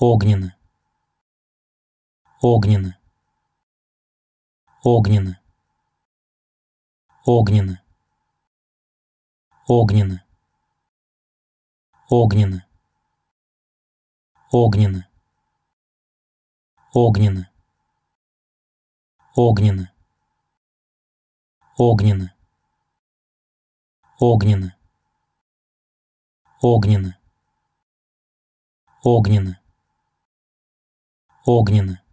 огненно огненно огненно огненно огненно огненно огненно огненно огненно огненно огненно огненно огненно огненно.